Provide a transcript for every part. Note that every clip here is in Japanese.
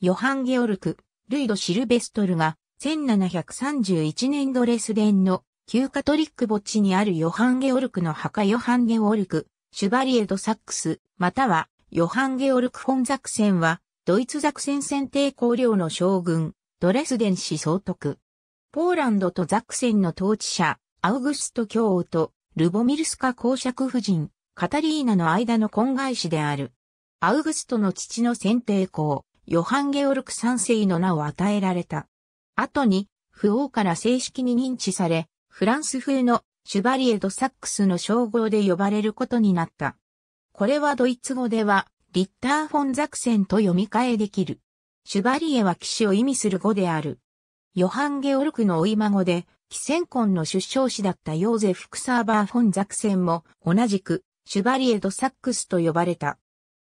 ヨハン・ゲオルク、ルイド・シルベストルが、1731年ドレスデンの旧カトリック墓地にあるヨハン・ゲオルクの墓ヨハン・ゲオルク、シュバリエド・サックス、またはヨハン・ゲオルク・フォン・ザクセンは、ドイツザクセン選定公領の将軍、ドレスデン氏総督。ポーランドとザクセンの統治者、アウグスト教王と、ルボミルスカ公爵夫人、カタリーナの間の婚外子である。アウグストの父の選定公、ヨハン・ゲオルク三世の名を与えられた。後に、不王から正式に認知され、フランス風のシュバリエ・ド・サックスの称号で呼ばれることになった。これはドイツ語では、リッター・フォン・ザクセンと読み替えできる。シュバリエは騎士を意味する語である。ヨハン・ゲオルクの追い孫で、キセンコンの出生子だったヨーゼフ・クサーバー・フォン・ザクセンも同じくシュバリエ・ド・サックスと呼ばれた。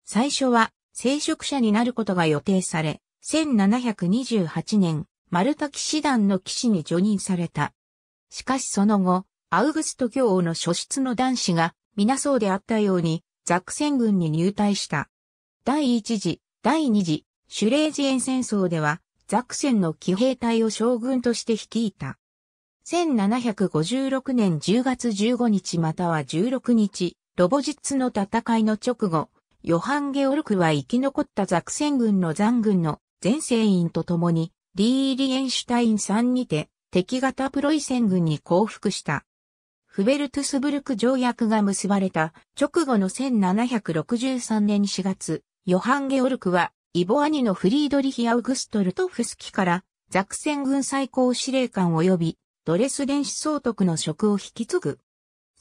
最初は聖職者になることが予定され、1728年、丸騎士団の騎士に除任された。しかしその後、アウグスト教王の初出の男子が、皆そうであったように、ザクセン軍に入隊した。第一次、第二次、シュレージエン戦争では、ザクセンの騎兵隊を将軍として率いた。1756年10月15日または16日、ロボジッツの戦いの直後、ヨハン・ゲオルクは生き残ったザクセン軍の残軍の前世員と共に、リー・リエンシュタイン3にて、敵型プロイセン軍に降伏した。フベルトゥスブルク条約が結ばれた直後の1763年4月、ヨハン・ゲオルクは、イボアニのフリードリヒ・アウグスト・ルトフスキから、ザクセン軍最高司令官及び、ドレスデン総督の職を引き継ぐ。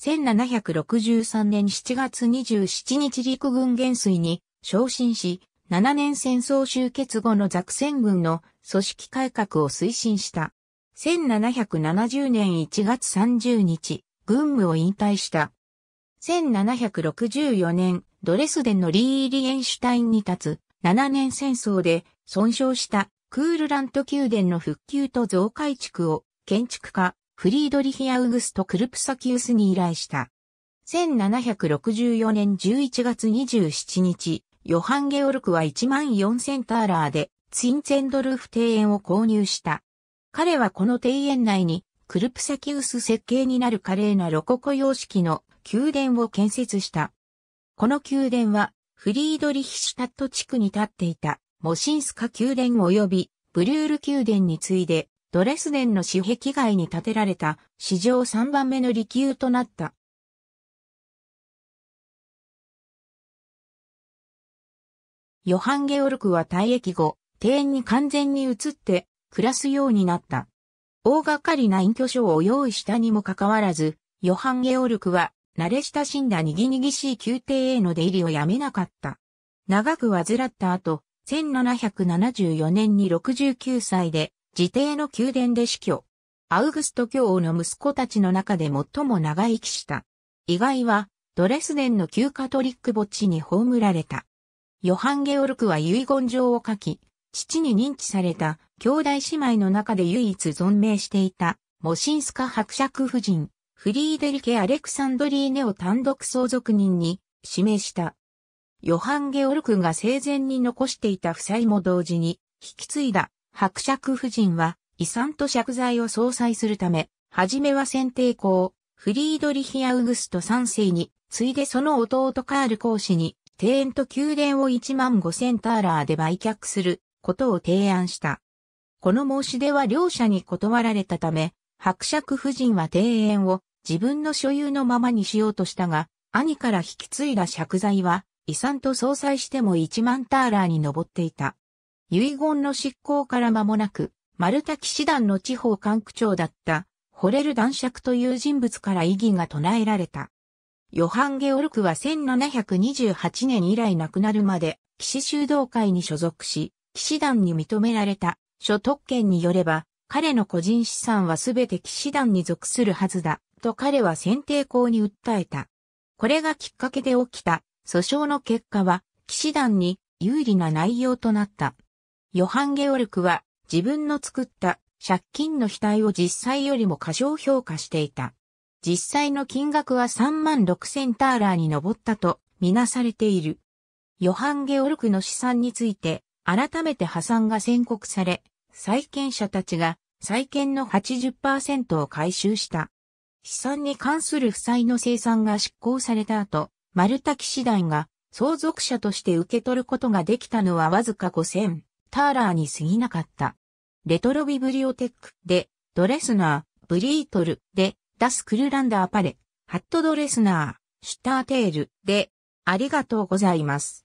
1763年7月27日陸軍元帥に昇進し、7年戦争終結後のザクセン軍の組織改革を推進した。1770年1月30日、軍務を引退した。1764年、ドレスデンのリー・リエンシュタインに立つ7年戦争で損傷したクールラント宮殿の復旧と増改築を建築家フリードリヒ・アウグスト・クルプサキウスに依頼した。1764年11月27日、ヨハン・ゲオルクは1万4000ターラーでツインツェンドルフ庭園を購入した。彼はこの庭園内にクルプサキウス設計になる華麗なロココ様式の宮殿を建設した。この宮殿はフリードリヒシュタット地区に建っていたモシンスカ宮殿及びブリュール宮殿に次いでドレスデンの市壁外に建てられた史上3番目の離宮となった。ヨハン・ゲオルクは退役後、庭園に完全に移って暮らすようになった。大掛かりな隠居所を用意したにもかかわらず、ヨハン・ゲオルクは慣れ親しんだにぎにぎしい宮廷への出入りをやめなかった。長く患った後、1774年に69歳で自邸の宮殿で死去。アウグスト教王の息子たちの中で最も長生きした。意外は、ドレスデンの旧カトリック墓地に葬られた。ヨハン・ゲオルクは遺言状を書き、父に認知された兄弟姉妹の中で唯一存命していた、モシンスカ伯爵夫人、フリーデリケ・アレクサンドリーネを単独相続人に指名した。ヨハン・ゲオルクが生前に残していた夫妻も同時に引き継いだ。伯爵夫人は、遺産と借財を相殺するため、はじめは先帝公、フリードリヒ・アウグスト3世に、ついでその弟カール公子に、庭園と宮殿を1万5千ターラーで売却することを提案した。この申し出は両者に断られたため、伯爵夫人は庭園を自分の所有のままにしようとしたが、兄から引き継いだ借財は遺産と相殺しても1万ターラーに上っていた。遺言の執行から間もなく、丸タ騎士団の地方管区長だった、ホレル男爵という人物から異議が唱えられた。ヨハン・ゲオルクは1728年以来亡くなるまで、騎士修道会に所属し、騎士団に認められた所得権によれば、彼の個人資産はすべて騎士団に属するはずだ、と彼は選定校に訴えた。これがきっかけで起きた訴訟の結果は、騎士団に有利な内容となった。ヨハン・ゲオルクは自分の作った借金の額を実際よりも過小評価していた。実際の金額は3万6千ターラーに上ったとみなされている。ヨハン・ゲオルクの資産について改めて破産が宣告され、債権者たちが債権の80%を回収した。資産に関する負債の生産が執行された後、マルタ騎士団が相続者として受け取ることができたのはわずか5000。ターラーに過ぎなかった。レトロビブリオテックで、ドレスナー、ブリートルで、ダスクルランダーパレ、ハットドレスナー、シュターテールで、ありがとうございます。